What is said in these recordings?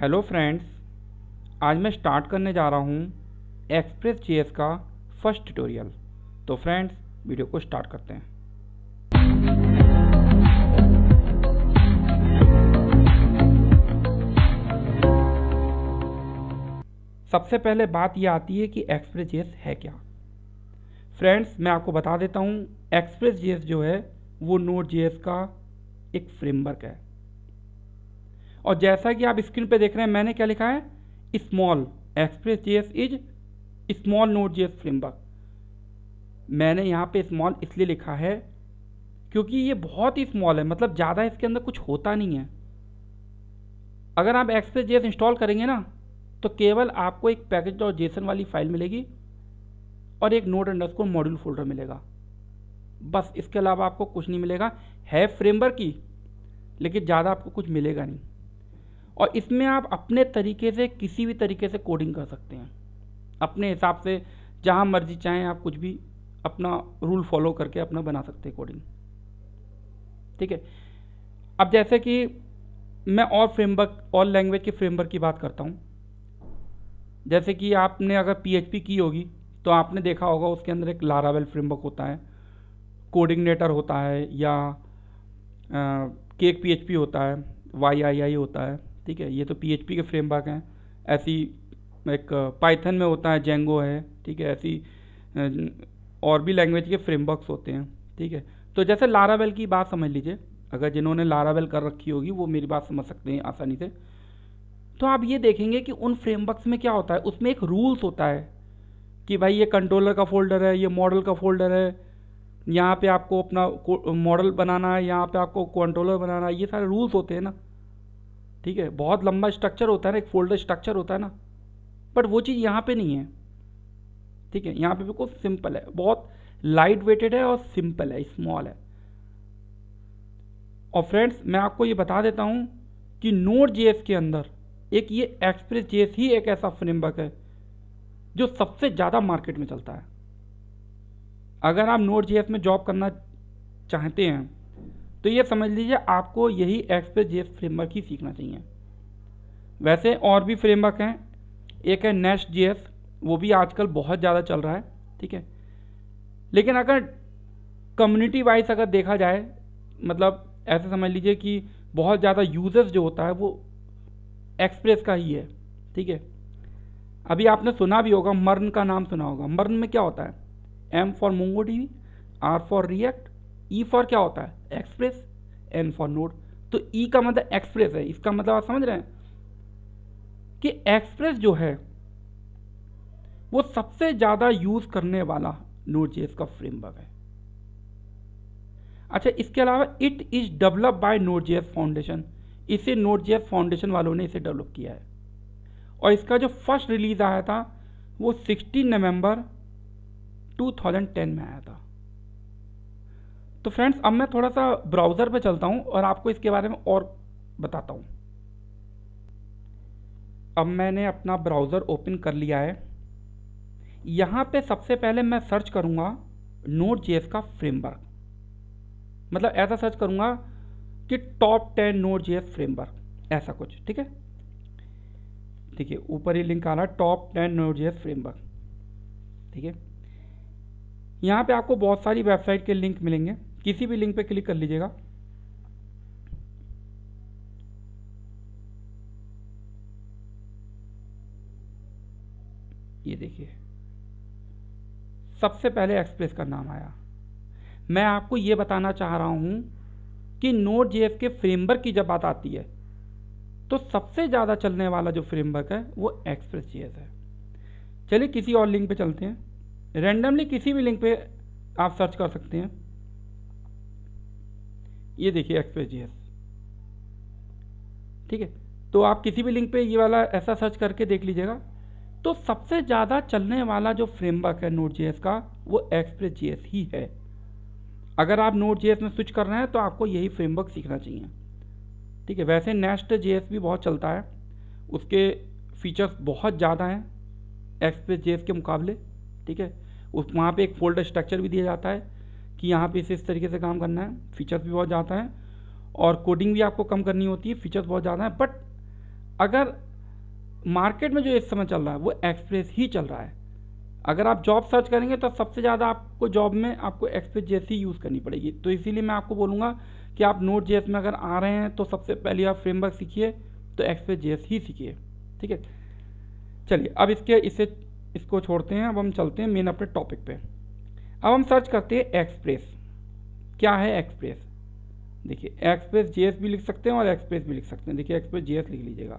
hello friends आज मैं start करने जा रहा हूँ एक्सप्रेस जी का फर्स्ट ट्यूटोरियल तो फ्रेंड्स वीडियो को स्टार्ट करते हैं सबसे पहले बात यह आती है कि एक्सप्रेस जी है क्या फ्रेंड्स मैं आपको बता देता हूँ एक्सप्रेस जी जो है वो नोट जी का एक फ्रेमवर्क है और जैसा कि आप स्क्रीन पे देख रहे हैं मैंने क्या लिखा है small Express JS is small node JS एस फ्रेमवर्क मैंने यहाँ पे स्मॉल इसलिए लिखा है क्योंकि ये बहुत ही स्मॉल है मतलब ज़्यादा इसके अंदर कुछ होता नहीं है अगर आप एक्सप्रेस जीएस इंस्टॉल करेंगे ना तो केवल आपको एक पैकेज और जेसन वाली फाइल मिलेगी और एक node underscore module folder मिलेगा बस इसके अलावा आपको कुछ नहीं मिलेगा है फ्रेमवर्क की लेकिन ज़्यादा आपको कुछ मिलेगा नहीं और इसमें आप अपने तरीके से किसी भी तरीके से कोडिंग कर सकते हैं अपने हिसाब से जहाँ मर्जी चाहें आप कुछ भी अपना रूल फॉलो करके अपना बना सकते हैं कोडिंग ठीक है अब जैसे कि मैं और फ्रेमवर्क और लैंग्वेज के फ्रेमवर्क की बात करता हूँ जैसे कि आपने अगर पी की होगी तो आपने देखा होगा उसके अंदर एक लारावेल फ्रेमवर्क होता है कोडिंगनेटर होता है या केक पी होता है वाई आई आई होता है ठीक है ये तो पी के फ्रेम वर्क हैं ऐसी एक पाइथन में होता है जेंगो है ठीक है ऐसी और भी लैंग्वेज के फ्रेमवर्क्स होते हैं ठीक है तो जैसे लारावेल की बात समझ लीजिए अगर जिन्होंने लारावेल कर रखी होगी वो मेरी बात समझ सकते हैं आसानी से तो आप ये देखेंगे कि उन फ्रेमवर्क्स में क्या होता है उसमें एक रूल्स होता है कि भाई ये कंट्रोलर का फोल्डर है ये मॉडल का फोल्डर है यहाँ पे आपको अपना मॉडल बनाना है यहाँ पे आपको कंट्रोलर बनाना है ये सारे रूल्स होते हैं ना ठीक है बहुत लंबा स्ट्रक्चर होता है ना एक फोल्डर स्ट्रक्चर होता है ना बट वो चीज़ यहाँ पे नहीं है ठीक है यहाँ पे बिल्कुल सिंपल है बहुत लाइट वेटेड है और सिंपल है स्मॉल है और फ्रेंड्स मैं आपको ये बता देता हूँ कि नोट जे के अंदर एक ये एक्सप्रेस जे ही एक ऐसा फ्रेमवर्क है जो सबसे ज़्यादा मार्केट में चलता है अगर आप नोट जे में जॉब करना चाहते हैं तो ये समझ लीजिए आपको यही एक्सप्रेस जेस फ्रेमवर्क ही सीखना चाहिए वैसे और भी फ्रेमवर्क हैं एक है नेस्ट जे वो भी आजकल बहुत ज़्यादा चल रहा है ठीक है लेकिन अगर कम्युनिटी वाइज अगर देखा जाए मतलब ऐसे समझ लीजिए कि बहुत ज़्यादा यूजर्स जो होता है वो एक्सप्रेस का ही है ठीक है अभी आपने सुना भी होगा मर्न का नाम सुना होगा मर्न में क्या होता है एम फॉर मोंगो टी R for React E e for क्या होता है एक्सप्रेस एन फॉर नोड तो ई e का मतलब एक्सप्रेस है इसका मतलब आप समझ रहे हैं कि एक्सप्रेस जो है वो सबसे ज़्यादा यूज़ करने वाला नोड जेस का फ्रेमवर्क है अच्छा इसके अलावा it is develop by node JS foundation इसे नोट जेस फाउंडेशन वालों ने इसे डेवलप किया है और इसका जो फर्स्ट रिलीज़ आया था वो 16 नवंबर 2010 में आया था तो फ्रेंड्स अब मैं थोड़ा सा ब्राउज़र पे चलता हूँ और आपको इसके बारे में और बताता हूँ अब मैंने अपना ब्राउज़र ओपन कर लिया है यहाँ पे सबसे पहले मैं सर्च करूँगा नोट जे का फ्रेमवर्क मतलब ऐसा सर्च करूँगा कि top ten node J framework ऐसा कुछ ठीक है ठीक है ऊपर ही लिंक आ रहा है top ten node J framework ठीक है यहाँ पे आपको बहुत सारी वेबसाइट के लिंक मिलेंगे किसी भी लिंक पे क्लिक कर लीजिएगा ये देखिए सबसे पहले एक्सप्रेस का नाम आया मैं आपको ये बताना चाह रहा हूं कि नोट जेएस के फ्रेमवर्क की जब बात आती है तो सबसे ज़्यादा चलने वाला जो फ्रेमवर्क है वो एक्सप्रेस जेएस है चलिए किसी और लिंक पे चलते हैं रैंडमली किसी भी लिंक पे आप सर्च कर सकते हैं ये देखिए एक्सप्रेस जी ठीक है तो आप किसी भी लिंक पे ये वाला ऐसा सर्च करके देख लीजिएगा तो सबसे ज़्यादा चलने वाला जो फ्रेमवर्क है नोट जी का वो एक्सप्रेस जी ही है अगर आप नोट जी में स्विच कर रहे हैं तो आपको यही फ्रेमवर्क सीखना चाहिए ठीक है वैसे नेक्स्ट जे भी बहुत चलता है उसके फीचर्स बहुत ज़्यादा हैं एक्सप्रेस जे के मुकाबले ठीक है उस वहाँ पे एक फोल्डर स्ट्रक्चर भी दिया जाता है कि यहाँ पे इसे इस तरीके से काम करना है फीचर्स भी बहुत ज़्यादा हैं और कोडिंग भी आपको कम करनी होती है फीचर्स बहुत ज़्यादा हैं बट अगर मार्केट में जो इस समय चल रहा है वो एक्सप्रेस ही चल रहा है अगर आप जॉब सर्च करेंगे तो सबसे ज़्यादा आपको जॉब में आपको एक्सप्रेस ही यूज़ करनी पड़ेगी तो इसीलिए मैं आपको बोलूँगा कि आप नोट जे में अगर आ रहे हैं तो सबसे पहले आप फ्रेमवर्क सीखिए तो एक्सप्रेस जे ही सीखिए ठीक है चलिए अब इसके इसे इसको छोड़ते हैं अब हम चलते हैं मेन अपने टॉपिक पे अब हम सर्च करते हैं एक्सप्रेस क्या है एक्सप्रेस देखिए एक्सप्रेस जे भी लिख सकते हैं और एक्सप्रेस भी लिख सकते हैं देखिए एक्सप्रेस जे लिख लीजिएगा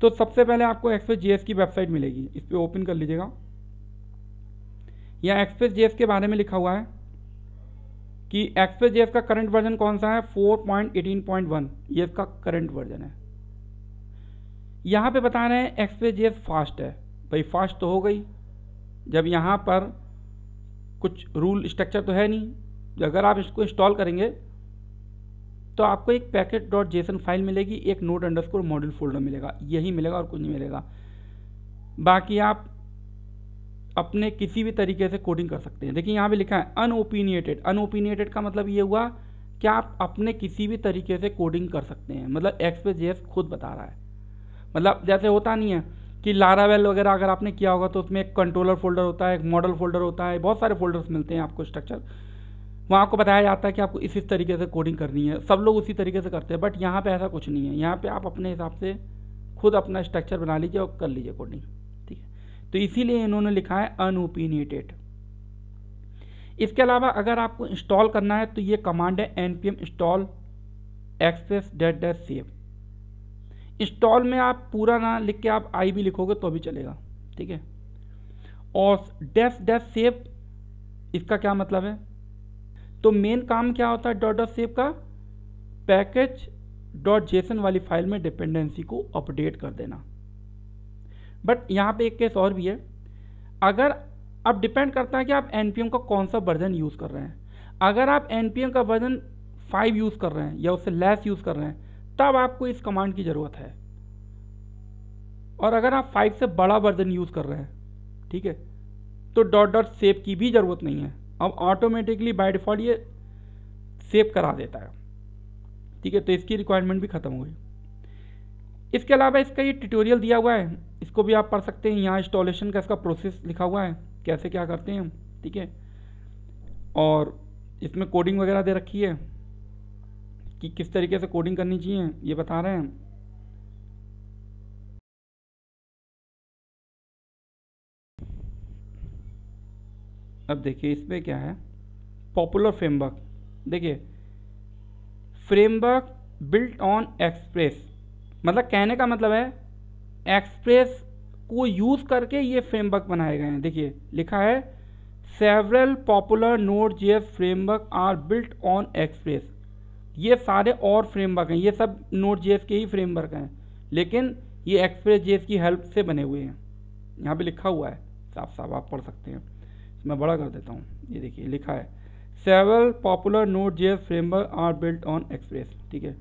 तो सबसे पहले आपको एक्सप्रेस जे की वेबसाइट मिलेगी इस पर ओपन कर लीजिएगा यहाँ एक्सप्रेस जे के बारे में लिखा हुआ है कि एक्सप्रेस जे का करंट वर्जन कौन सा है 4.18.1 ये इसका करंट वर्जन है यहाँ पे बता रहे हैं एक्सप्रेस जे फास्ट है भाई फास्ट तो हो गई जब यहाँ पर कुछ रूल स्ट्रक्चर तो है नहीं अगर आप इसको इंस्टॉल करेंगे तो आपको एक पैकेट डॉट जेसन फाइल मिलेगी एक node underscore model folder मिलेगा यही मिलेगा और कुछ नहीं मिलेगा बाकी आप अपने किसी भी तरीके से कोडिंग कर सकते हैं देखिए यहाँ पे लिखा है अनओपिनिएटेड अनओपिनिएटेड का मतलब ये हुआ कि आप अपने किसी भी तरीके से कोडिंग कर सकते हैं मतलब एक्सप्रेस जेएस खुद बता रहा है मतलब जैसे होता नहीं है कि लारावेल वगैरह अगर आपने किया होगा तो उसमें एक कंट्रोलर फोल्डर होता है एक मॉडल फोल्डर होता है बहुत सारे फोल्डर्स मिलते हैं आपको स्ट्रक्चर वहाँ आपको बताया जाता है कि आपको इस इस तरीके से कोडिंग करनी है सब लोग उसी तरीके से करते हैं बट यहाँ पे ऐसा कुछ नहीं है यहाँ पे आप अपने हिसाब से खुद अपना स्ट्रक्चर बना लीजिए और कर लीजिए कोडिंग ठीक है तो इसीलिए इन्होंने लिखा है अनओपिनिएटेड इसके अलावा अगर आपको इंस्टॉल करना है तो ये कमांड है एन पी एम इंस्टॉल एक्सेस डेट डेट सेव स्टॉल में आप पूरा ना लिख के आप आई भी लिखोगे तो भी चलेगा ठीक है और डेफ डेफ सेप इसका क्या मतलब है तो मेन काम क्या होता है डॉट डॉट सेप का पैकेज डॉट जेसन वाली फाइल में डिपेंडेंसी को अपडेट कर देना बट यहाँ पे एक केस और भी है अगर अब डिपेंड करता है कि आप एन का कौन सा वर्जन यूज़ कर रहे हैं अगर आप एन का वर्जन फाइव यूज़ कर रहे हैं या उससे लेस यूज़ कर रहे हैं तब आपको इस कमांड की ज़रूरत है और अगर आप फाइव से बड़ा वर्जन यूज़ कर रहे हैं ठीक है तो डॉट डॉट सेव की भी ज़रूरत नहीं है अब ऑटोमेटिकली बाय डिफ़ॉल्ट ये सेव करा देता है ठीक है तो इसकी रिक्वायरमेंट भी ख़त्म हो गई इसके अलावा इसका ये ट्यूटोरियल दिया हुआ है इसको भी आप पढ़ सकते हैं यहाँ इंस्टॉलेशन का इसका प्रोसेस लिखा हुआ है कैसे क्या करते हैं ठीक है और इसमें कोडिंग वगैरह दे रखी है कि किस तरीके से कोडिंग करनी चाहिए ये बता रहे हैं अब देखिए इसमें क्या है पॉपुलर फ्रेमवर्क देखिए फ्रेमवर्क बिल्ट ऑन एक्सप्रेस मतलब कहने का मतलब है एक्सप्रेस को यूज़ करके ये फ्रेमवर्क बनाए गए हैं देखिए लिखा है several popular node J framework are built on Express ये सारे और फ्रेमवर्क हैं ये सब नोट जेएस के ही फ्रेमवर्क हैं लेकिन ये एक्सप्रेस जेएस की हेल्प से बने हुए हैं यहाँ पे लिखा हुआ है साफ साफ आप पढ़ सकते हैं मैं बड़ा कर देता हूँ ये देखिए लिखा है several popular node S framework are built on Express ठीक है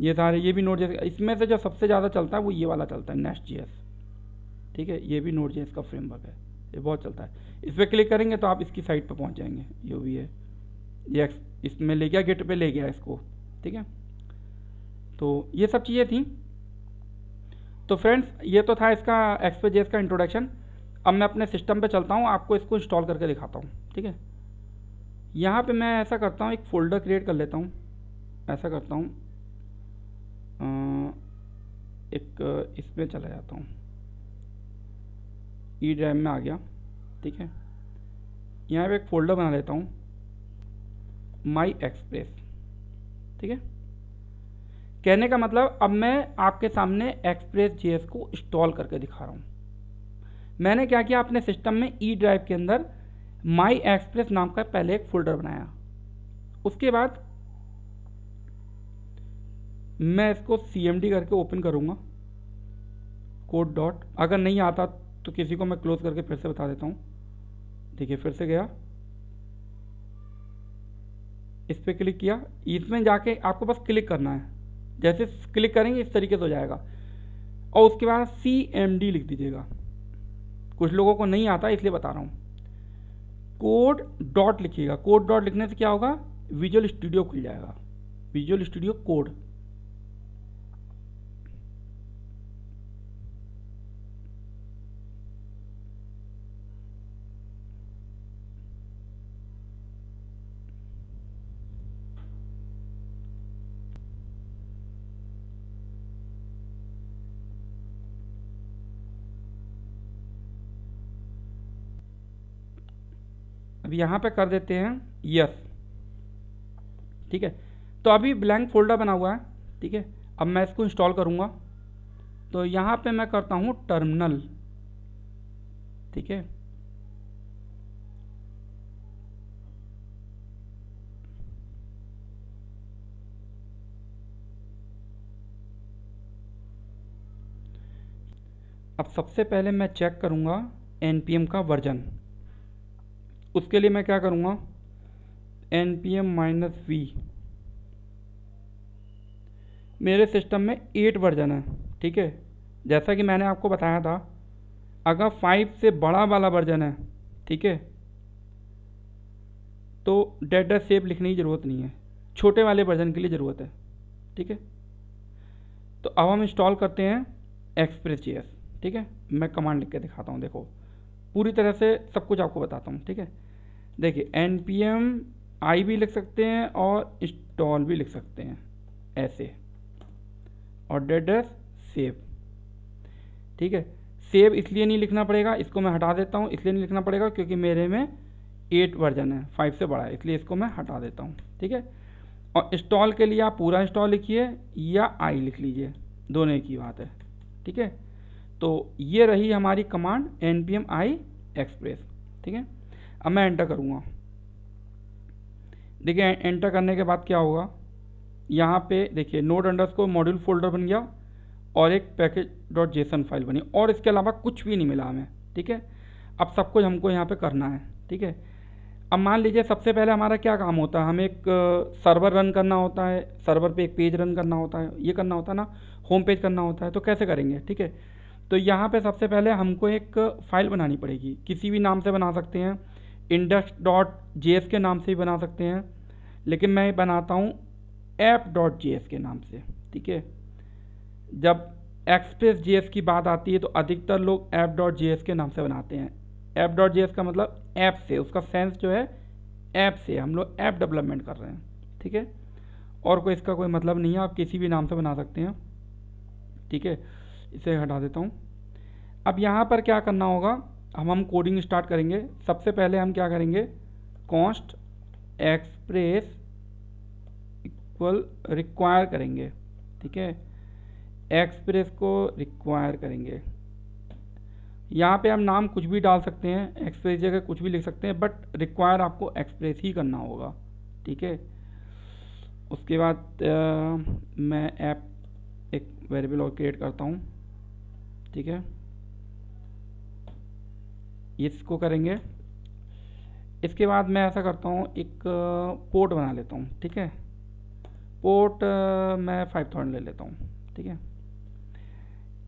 ये सारे ये भी नोट जेस इसमें से जो सबसे ज़्यादा चलता है वो ये वाला चलता है नेक्स्ट जेएस ठीक है ये भी नोट जेएस का फ्रेमवर्क है ये बहुत चलता है इस पर क्लिक करेंगे तो आप इसकी साइट पर पहुँच जाएंगे ये भी है ये इसमें ले गया गेट पे ले गया इसको ठीक है तो ये सब चीज़ें थी तो फ्रेंड्स ये तो था इसका एक्सपेजेस का इंट्रोडक्शन अब मैं अपने सिस्टम पे चलता हूँ आपको इसको इंस्टॉल करके दिखाता हूँ ठीक है यहाँ पे मैं ऐसा करता हूँ एक फ़ोल्डर क्रिएट कर लेता हूँ ऐसा करता हूँ एक इसमें चला जाता हूँ ई e ड्राइव में आ गया ठीक है यहाँ पे एक फ़ोल्डर बना लेता हूँ माई एक्सप्रेस ठीक है कहने का मतलब अब मैं आपके सामने एक्सप्रेस जे को इंस्टॉल करके दिखा रहा हूँ मैंने क्या किया अपने सिस्टम में ई ड्राइव के अंदर माई एक्सप्रेस नाम का पहले एक फोल्डर बनाया उसके बाद मैं इसको सी करके ओपन करूँगा कोड डॉट अगर नहीं आता तो किसी को मैं क्लोज करके फिर से बता देता हूँ देखिए फिर से गया इस पर क्लिक किया इसमें जाके आपको बस क्लिक करना है जैसे क्लिक करेंगे इस तरीके से हो जाएगा और उसके बाद सी एम डी लिख दीजिएगा कुछ लोगों को नहीं आता इसलिए बता रहा हूँ कोड डॉट लिखिएगा कोड डॉट लिखने से क्या होगा विजुअल स्टूडियो खुल जाएगा विजुअल स्टूडियो कोड यहाँ पे कर देते हैं यस ठीक है तो अभी ब्लैंक फोल्डर बना हुआ है ठीक है अब मैं इसको इंस्टॉल करूँगा तो यहाँ पे मैं करता हूँ टर्मिनल ठीक है अब सबसे पहले मैं चेक करूँगा एन का वर्जन उसके लिए मैं क्या करूँगा N P M minus V मेरे सिस्टम में एट वर्जन है ठीक है जैसा कि मैंने आपको बताया था अगर फाइव से बड़ा वाला वर्जन है ठीक है तो डेटा सेप लिखने की ज़रूरत नहीं है छोटे वाले वर्जन के लिए ज़रूरत है ठीक है तो अब हम इंस्टॉल करते हैं एक्सप्रेस जी ठीक है मैं कमांड लिख के दिखाता हूँ देखो पूरी तरह से सब कुछ आपको बताता हूँ ठीक है देखिए एन पी एम आई भी लिख सकते हैं और इंस्टॉल भी लिख सकते हैं ऐसे और डेड्रेस सेव ठीक है सेव इसलिए नहीं लिखना पड़ेगा इसको मैं हटा देता हूँ इसलिए नहीं लिखना पड़ेगा क्योंकि मेरे में एट वर्जन है फाइव से बड़ा है इसलिए इसको मैं हटा देता हूँ ठीक है और इंस्टॉल के लिए आप पूरा इंस्टॉल लिखिए या आई लिख लीजिए दोनों की बात है ठीक है तो ये रही हमारी command N P M I Express ठीक है अब मैं एंटर करूँगा देखिए एंटर करने के बाद क्या होगा यहाँ पे देखिए नोट अंडर्स को मॉड्यूल फोल्डर बन गया और एक पैकेज डॉट जेसन फाइल बनी और इसके अलावा कुछ भी नहीं मिला हमें ठीक है अब सब कुछ हमको यहाँ पे करना है ठीक है अब मान लीजिए सबसे पहले हमारा क्या काम होता है हमें एक सर्वर रन करना होता है सर्वर पे एक पेज रन करना होता है ये करना होता है ना होम पेज करना होता है तो कैसे करेंगे ठीक है तो यहाँ पर सबसे पहले हमको एक फ़ाइल बनानी पड़ेगी किसी भी नाम से बना सकते हैं इंडक्स डॉट जे के नाम से ही बना सकते हैं लेकिन मैं बनाता हूँ ऐप डॉट जे के नाम से ठीक है जब एक्सप्रेस जे की बात आती है तो अधिकतर लोग ऐप डॉट जे के नाम से बनाते हैं ऐप डॉट जे का मतलब ऐप से उसका सेंस जो है ऐप से हम लोग ऐप डेवलपमेंट कर रहे हैं ठीक है और कोई इसका कोई मतलब नहीं है आप किसी भी नाम से बना सकते हैं ठीक है इसे हटा देता हूँ अब यहाँ पर क्या करना होगा हम हम कोडिंग स्टार्ट करेंगे सबसे पहले हम क्या करेंगे कॉस्ट एक्सप्रेस इक्वल रिक्वायर करेंगे ठीक है एक्सप्रेस को रिक्वायर करेंगे यहाँ पे हम नाम कुछ भी डाल सकते हैं एक्सप्रेस जगह कुछ भी लिख सकते हैं बट रिक्वायर आपको एक्सप्रेस ही करना होगा ठीक है उसके बाद आ, मैं ऐप एक वेरिएबल और क्रिएट करता हूँ ठीक है इसको करेंगे इसके बाद मैं ऐसा करता हूँ एक पोर्ट बना लेता हूँ ठीक है पोर्ट मैं फाइव थाउजेंड ले लेता हूँ ठीक है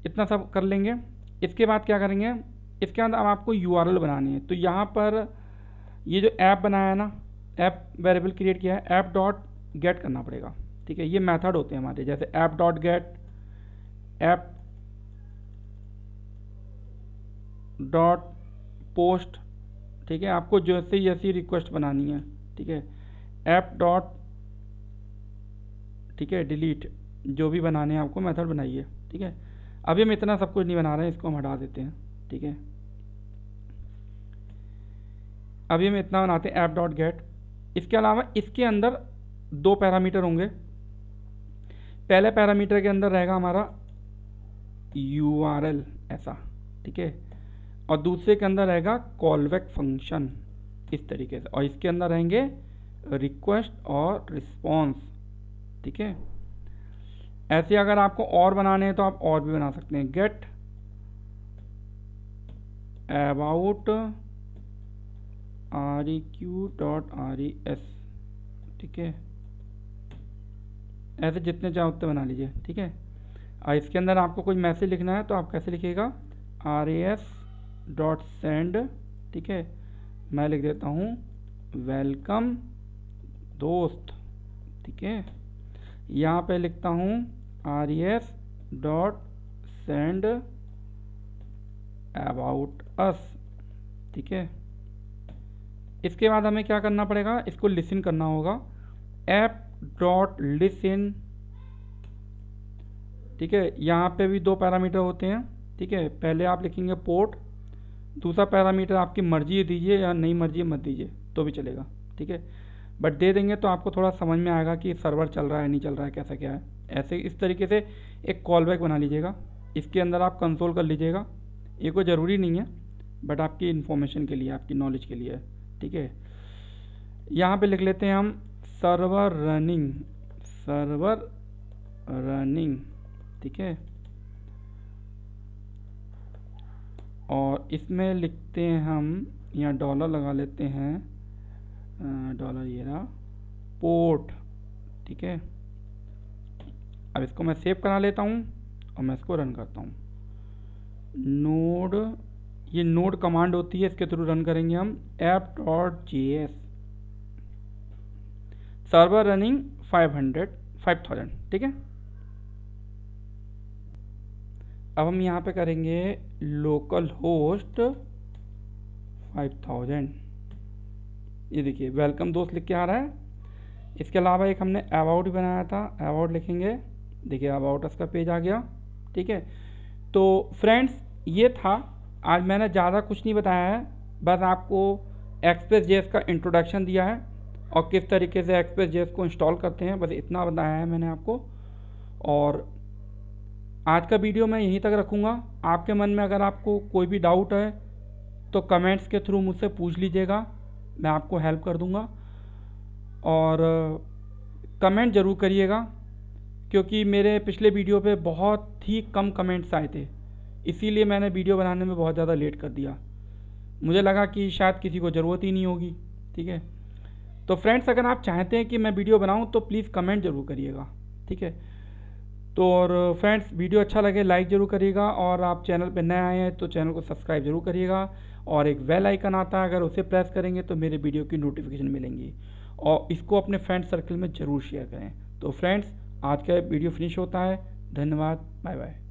इतना सब कर लेंगे इसके बाद क्या करेंगे इसके बाद अब आपको यू बनानी है तो यहाँ पर ये जो ऐप बनाया है ना ऐप वेरिएबल क्रिएट किया है ऐप डॉट गेट करना पड़ेगा ठीक है ये मेथड होते हैं हमारे जैसे app dot get app dot post ठीक है आपको जैसे जैसी रिक्वेस्ट बनानी है ठीक है ऐप डॉट ठीक है डिलीट जो भी बनाने हैं आपको मेथड बनाइए ठीक है अभी हम इतना सब कुछ नहीं बना रहे हैं इसको हम हटा देते हैं ठीक है अभी हम इतना बनाते हैं ऐप डॉट गेट इसके अलावा इसके अंदर दो पैरामीटर होंगे पहले पैरामीटर के अंदर रहेगा हमारा यू आर एल ऐसा ठीक है और दूसरे के अंदर रहेगा कॉलबैक फंक्शन इस तरीके से और इसके अंदर रहेंगे रिक्वेस्ट और रिस्पॉन्स ठीक है ऐसे अगर आपको और बनाने हैं तो आप और भी बना सकते हैं get about R E Q dot R E S ठीक है ऐसे जितने चाहे उतने बना लीजिए ठीक है और इसके अंदर आपको कोई मैसेज लिखना है तो आप कैसे लिखिएगा R A S dot send ठीक है मैं लिख देता हूँ वेलकम दोस्त ठीक है यहाँ पे लिखता हूँ R S dot send about us ठीक है इसके बाद हमें क्या करना पड़ेगा इसको लिसन करना होगा ऐप डॉट लिसन ठीक है यहाँ पे भी दो पैरामीटर होते हैं ठीक है पहले आप लिखेंगे पोर्ट दूसरा पैरामीटर आपकी मर्जी दीजिए या नहीं मर्जी मत दीजिए तो भी चलेगा ठीक है बट दे देंगे तो आपको थोड़ा समझ में आएगा कि सर्वर चल रहा है नहीं चल रहा है कैसा क्या है ऐसे इस तरीके से एक कॉल बैक बना लीजिएगा इसके अंदर आप कंसोल कर लीजिएगा ये कोई ज़रूरी नहीं है बट आपकी इन्फॉर्मेशन के लिए आपकी नॉलेज के लिए ठीक है यहाँ पे लिख लेते हैं हम सर्वर रनिंग सर्वर रनिंग ठीक है और इसमें लिखते हैं हम यहाँ डॉलर लगा लेते हैं डॉलर ये रहा पोर्ट ठीक है अब इसको मैं सेव करा लेता हूँ और मैं इसको रन करता हूँ नोड ये नोड कमांड होती है इसके थ्रू रन करेंगे हम app dot J S server running 500 5000 ठीक है अब हम यहाँ पे करेंगे लोकल होस्ट फाइव थाउजेंड ये देखिए वेलकम दोस्त लिख के आ रहा है इसके अलावा एक हमने अबाउट बनाया था अबाउट लिखेंगे देखिए अबाउट उसका पेज आ गया ठीक है तो फ्रेंड्स ये था आज मैंने ज़्यादा कुछ नहीं बताया है बस आपको एक्सप्रेस जेस का इंट्रोडक्शन दिया है और किस तरीके से एक्सप्रेस जेस को इंस्टॉल करते हैं बस इतना बताया है मैंने आपको और आज का वीडियो मैं यहीं तक रखूँगा आपके मन में अगर आपको कोई भी डाउट है तो कमेंट्स के थ्रू मुझसे पूछ लीजिएगा मैं आपको हेल्प कर दूँगा और कमेंट ज़रूर करिएगा क्योंकि मेरे पिछले वीडियो पे बहुत ही कम कमेंट्स आए थे इसीलिए मैंने वीडियो बनाने में बहुत ज़्यादा लेट कर दिया मुझे लगा कि शायद किसी को ज़रूरत ही नहीं होगी ठीक है तो फ्रेंड्स अगर आप चाहते हैं कि मैं वीडियो बनाऊं तो प्लीज़ कमेंट ज़रूर करिएगा ठीक है तो और फ्रेंड्स वीडियो अच्छा लगे लाइक ज़रूर करिएगा और आप चैनल पर नए आए हैं तो चैनल को सब्सक्राइब ज़रूर करिएगा और एक वेल आइकन आता है अगर उसे प्रेस करेंगे तो मेरे वीडियो की नोटिफिकेशन मिलेंगी और इसको अपने फ्रेंड सर्कल में ज़रूर शेयर करें तो फ्रेंड्स आज का वीडियो फिनिश होता है धन्यवाद बाय बाय